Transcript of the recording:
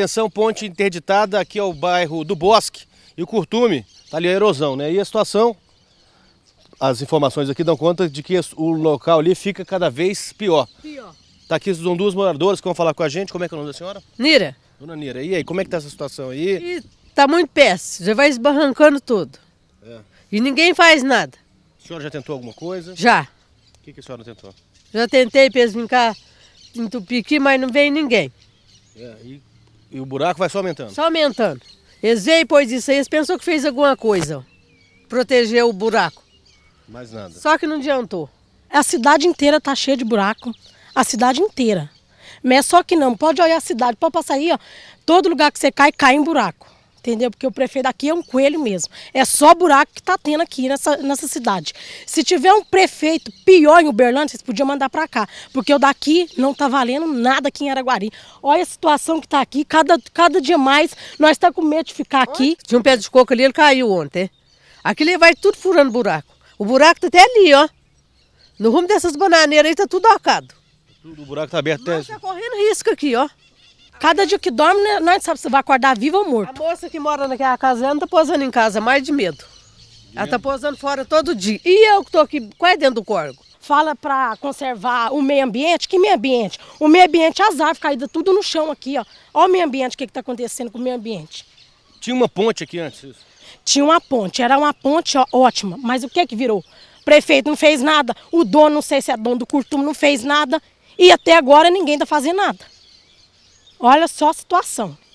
Atenção, ponte interditada aqui ao bairro do Bosque e o Curtume. Está ali a erosão, né? E a situação, as informações aqui dão conta de que o local ali fica cada vez pior. Pior. Tá aqui são duas moradoras que vão falar com a gente. Como é que é o nome da senhora? Nira. Dona Nira, e aí, como é que tá essa situação aí? E tá muito péssimo, já vai esbarrancando tudo. É. E ninguém faz nada. A senhora já tentou alguma coisa? Já. O que, que a senhora tentou? Já tentei para eles cá em Tupiqui, mas não veio ninguém. É, e e o buraco vai só aumentando? Só aumentando. Eles veem depois disso aí, eles pensam que fez alguma coisa. Proteger o buraco. Mais nada. Só que não adiantou. A cidade inteira tá cheia de buraco. A cidade inteira. Mas só que não, pode olhar a cidade, pode passar aí, ó. Todo lugar que você cai, cai em buraco entendeu? Porque o prefeito aqui é um coelho mesmo. É só buraco que está tendo aqui nessa, nessa cidade. Se tiver um prefeito pior em Uberlândia, vocês podiam mandar para cá, porque o daqui não está valendo nada aqui em Araguari. Olha a situação que está aqui, cada, cada dia mais nós estamos tá com medo de ficar aqui. Tinha um pé de coco ali, ele caiu ontem. Aquilo vai tudo furando buraco. O buraco está até ali, ó. No rumo dessas bananeiras aí está tudo arcado. o buraco está aberto até... Está correndo risco aqui, ó. Cada dia que dorme, né, nós não sabe se vai acordar vivo ou morto. A moça que mora naquela casa, ela não tá posando em casa, é mais de medo. De ela medo. tá posando fora todo dia. E eu que tô aqui, quase é dentro do corgo. Fala para conservar o meio ambiente. Que meio ambiente? O meio ambiente, é azar, caídas tudo no chão aqui, ó. Olha o meio ambiente, o que, que tá acontecendo com o meio ambiente. Tinha uma ponte aqui antes? Tinha uma ponte, era uma ponte ó, ótima, mas o que que virou? O prefeito não fez nada, o dono, não sei se é dono do Curtume, não fez nada. E até agora ninguém tá fazendo nada. Olha só a situação.